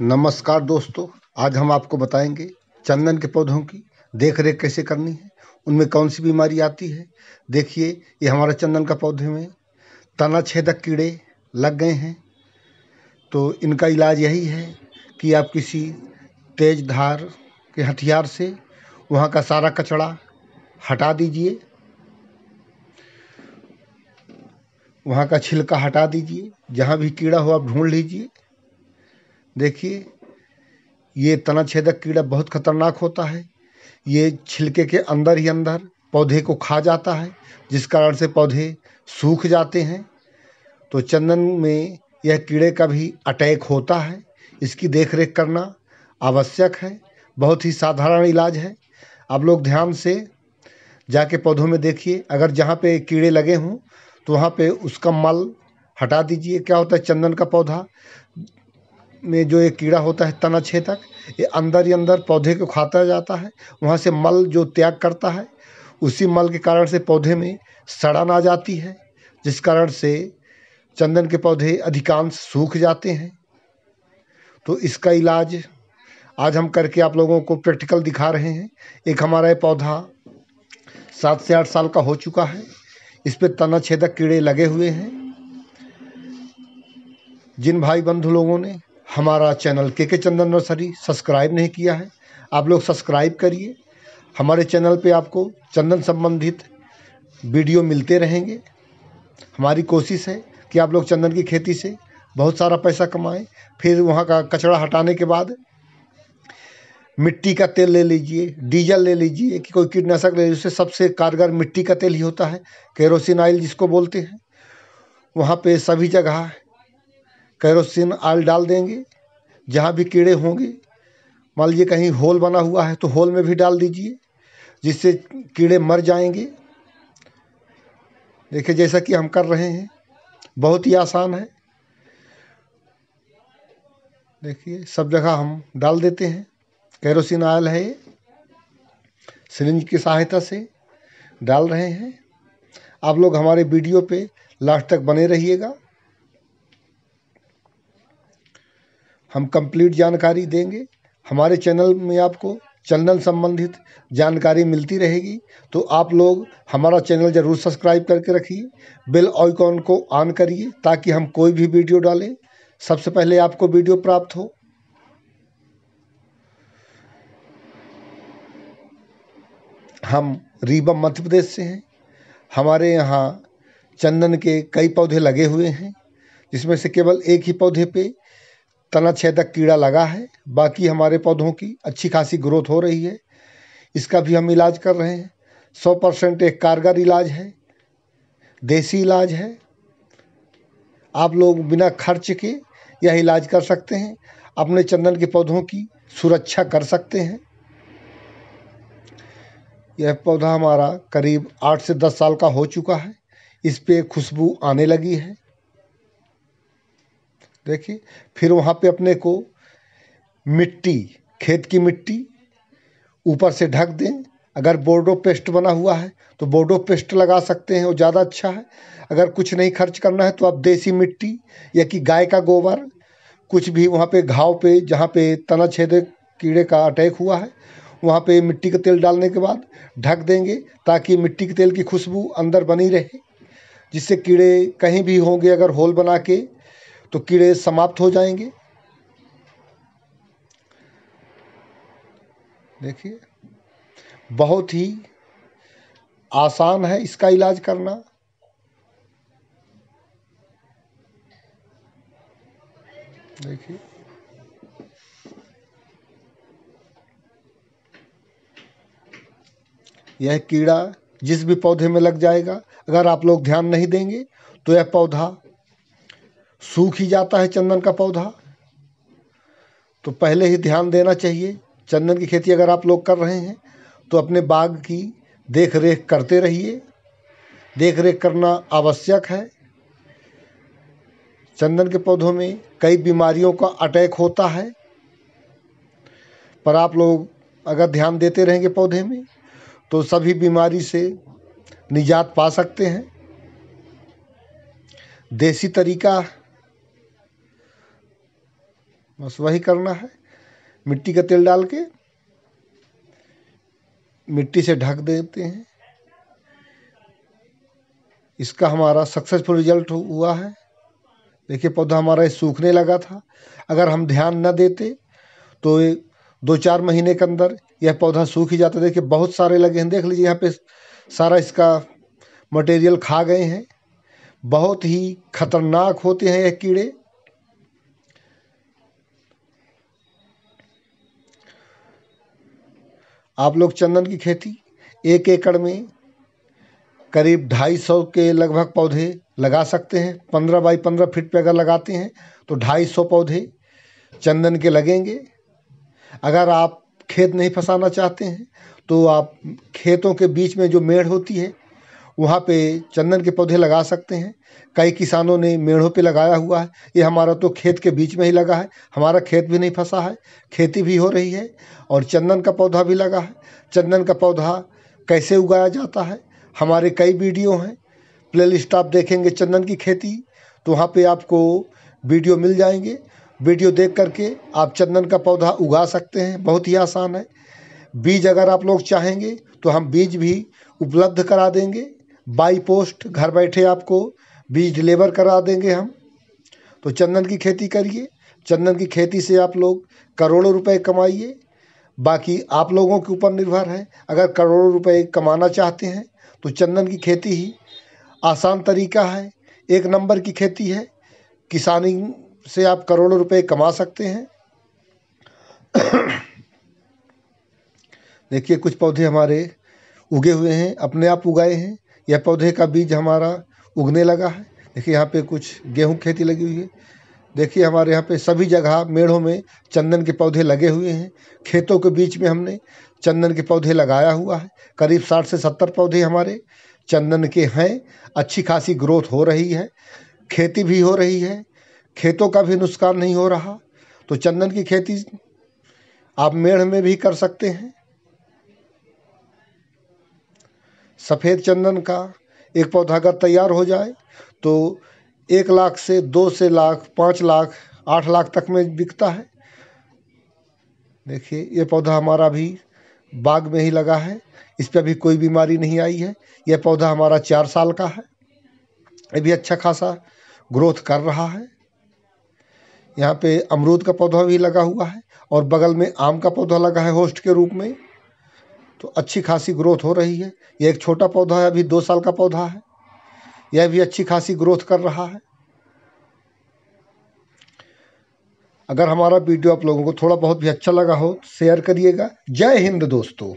नमस्कार दोस्तों आज हम आपको बताएंगे चंदन के पौधों की देख रेख कैसे करनी है उनमें कौन सी बीमारी आती है देखिए ये हमारे चंदन का पौधे में तना छेदक कीड़े लग गए हैं तो इनका इलाज यही है कि आप किसी तेज धार के हथियार से वहाँ का सारा कचड़ा हटा दीजिए वहाँ का छिलका हटा दीजिए जहाँ भी कीड़ा हो आप ढूंढ लीजिए देखिए ये तना छेदक कीड़ा बहुत खतरनाक होता है ये छिलके के अंदर ही अंदर पौधे को खा जाता है जिस कारण से पौधे सूख जाते हैं तो चंदन में यह कीड़े का भी अटैक होता है इसकी देख रेख करना आवश्यक है बहुत ही साधारण इलाज है आप लोग ध्यान से जाके पौधों में देखिए अगर जहाँ पे कीड़े लगे हों तो वहाँ पे उसका मल हटा दीजिए क्या होता है चंदन का पौधा में जो एक कीड़ा होता है तना छेदक ये अंदर ही अंदर पौधे को खाता जाता है वहाँ से मल जो त्याग करता है उसी मल के कारण से पौधे में सड़न आ जाती है जिस कारण से चंदन के पौधे अधिकांश सूख जाते हैं तो इसका इलाज आज हम करके आप लोगों को प्रैक्टिकल दिखा रहे हैं एक हमारा पौधा सात से आठ साल का हो चुका है इस पर तना छेदक कीड़े लगे हुए हैं जिन भाई बंधु लोगों ने हमारा चैनल के के चंदन नर्सरी सब्सक्राइब नहीं किया है आप लोग सब्सक्राइब करिए हमारे चैनल पे आपको चंदन संबंधित वीडियो मिलते रहेंगे हमारी कोशिश है कि आप लोग चंदन की खेती से बहुत सारा पैसा कमाएं फिर वहाँ का कचरा हटाने के बाद मिट्टी का तेल ले लीजिए डीजल ले लीजिए कि कोई कीटनाशक ले लीजिए उससे सबसे कारगर मिट्टी का तेल ही होता है केरोसिन ऑयल जिसको बोलते हैं वहाँ पे सभी जगह कैरोसिन ऑयल डाल देंगे जहाँ भी कीड़े होंगे मान लीजिए कहीं होल बना हुआ है तो होल में भी डाल दीजिए जिससे कीड़े मर जाएंगे देखिए जैसा कि हम कर रहे हैं बहुत ही आसान है देखिए सब जगह हम डाल देते हैं कैरोसिन ऑयल है ये सिलिंज की सहायता से डाल रहे हैं आप लोग हमारे वीडियो पे लास्ट तक बने रहिएगा हम कंप्लीट जानकारी देंगे हमारे चैनल में आपको चंदन संबंधित जानकारी मिलती रहेगी तो आप लोग हमारा चैनल ज़रूर सब्सक्राइब करके रखिए बेल आइकॉन को ऑन करिए ताकि हम कोई भी वीडियो डालें सबसे पहले आपको वीडियो प्राप्त हो हम रीबम मध्य प्रदेश से हैं हमारे यहाँ चंदन के कई पौधे लगे हुए हैं जिसमें से केवल एक ही पौधे पे तना छेदक कीड़ा लगा है बाकी हमारे पौधों की अच्छी खासी ग्रोथ हो रही है इसका भी हम इलाज कर रहे हैं सौ परसेंट एक कारगर इलाज है देसी इलाज है आप लोग बिना खर्च के यह इलाज कर सकते हैं अपने चंदन के पौधों की सुरक्षा कर सकते हैं यह पौधा हमारा करीब आठ से दस साल का हो चुका है इस पर खुशबू आने लगी है देखिए फिर वहाँ पे अपने को मिट्टी खेत की मिट्टी ऊपर से ढक दें अगर बोर्डो पेस्ट बना हुआ है तो बोर्डो पेस्ट लगा सकते हैं वो ज़्यादा अच्छा है अगर कुछ नहीं खर्च करना है तो आप देसी मिट्टी या कि गाय का गोबर कुछ भी वहाँ पे घाव पे जहाँ पे तना छेदे कीड़े का अटैक हुआ है वहाँ पे मिट्टी का तेल डालने के बाद ढक देंगे ताकि मिट्टी के तेल की खुशबू अंदर बनी रहे जिससे कीड़े कहीं भी होंगे अगर होल बना के तो कीड़े समाप्त हो जाएंगे देखिए बहुत ही आसान है इसका इलाज करना देखिए यह कीड़ा जिस भी पौधे में लग जाएगा अगर आप लोग ध्यान नहीं देंगे तो यह पौधा सूख ही जाता है चंदन का पौधा तो पहले ही ध्यान देना चाहिए चंदन की खेती अगर आप लोग कर रहे हैं तो अपने बाग की देख रेख करते रहिए देख रेख करना आवश्यक है चंदन के पौधों में कई बीमारियों का अटैक होता है पर आप लोग अगर ध्यान देते रहेंगे पौधे में तो सभी बीमारी से निजात पा सकते हैं देसी तरीका बस वही करना है मिट्टी का तेल डाल के मिट्टी से ढक देते हैं इसका हमारा सक्सेसफुल रिजल्ट हुआ है देखिए पौधा हमारा सूखने लगा था अगर हम ध्यान न देते तो दो चार महीने के अंदर यह पौधा सूख ही जाता देखिए बहुत सारे लगे हैं देख लीजिए यहाँ पे सारा इसका मटेरियल खा गए हैं बहुत ही खतरनाक होते हैं यह कीड़े आप लोग चंदन की खेती एक एकड़ में करीब ढाई सौ के लगभग पौधे लगा सकते हैं पंद्रह बाई पंद्रह फिट पर अगर लगाते हैं तो ढाई सौ पौधे चंदन के लगेंगे अगर आप खेत नहीं फंसाना चाहते हैं तो आप खेतों के बीच में जो मेड़ होती है वहाँ पे चंदन के पौधे लगा सकते हैं कई किसानों ने मेढ़ों पे लगाया हुआ है ये हमारा तो खेत के बीच में ही लगा है हमारा खेत भी नहीं फंसा है खेती भी हो रही है और चंदन का पौधा भी लगा है चंदन का पौधा कैसे उगाया जाता है हमारे कई वीडियो हैं लिस्ट आप देखेंगे चंदन की खेती तो वहाँ पर आपको वीडियो मिल जाएंगे वीडियो देख करके आप चंदन का पौधा उगा सकते हैं बहुत ही आसान है बीज अगर आप लोग चाहेंगे तो हम बीज भी उपलब्ध करा देंगे बाई पोस्ट घर बैठे आपको बीज डिलीवर करा देंगे हम तो चंदन की खेती करिए चंदन की खेती से आप लोग करोड़ों रुपए कमाइए बाकी आप लोगों के ऊपर निर्भर है अगर करोड़ों रुपए कमाना चाहते हैं तो चंदन की खेती ही आसान तरीका है एक नंबर की खेती है किसानी से आप करोड़ों रुपए कमा सकते हैं देखिए कुछ पौधे हमारे उगे हुए हैं अपने आप उगाए हैं यह पौधे का बीज हमारा उगने लगा है देखिए यहाँ पे कुछ गेहूँ की खेती लगी हुई है देखिए हमारे यहाँ पे सभी जगह मेड़ों में चंदन के पौधे लगे हुए हैं खेतों के बीच में हमने चंदन के पौधे लगाया हुआ है करीब साठ से सत्तर पौधे हमारे चंदन के हैं अच्छी खासी ग्रोथ हो रही है खेती भी हो रही है खेतों का भी नुकसान नहीं हो रहा तो चंदन की खेती आप मेड़ में भी कर सकते हैं सफ़ेद चंदन का एक पौधा अगर तैयार हो जाए तो एक लाख से दो से लाख पाँच लाख आठ लाख तक में बिकता है देखिए ये पौधा हमारा भी बाग में ही लगा है इस पर भी कोई बीमारी नहीं आई है यह पौधा हमारा चार साल का है ये भी अच्छा खासा ग्रोथ कर रहा है यहाँ पे अमरूद का पौधा भी लगा हुआ है और बगल में आम का पौधा लगा है होस्ट के रूप में तो अच्छी खासी ग्रोथ हो रही है यह एक छोटा पौधा है अभी दो साल का पौधा है यह भी अच्छी खासी ग्रोथ कर रहा है अगर हमारा वीडियो आप लोगों को थोड़ा बहुत भी अच्छा लगा हो शेयर करिएगा जय हिंद दोस्तों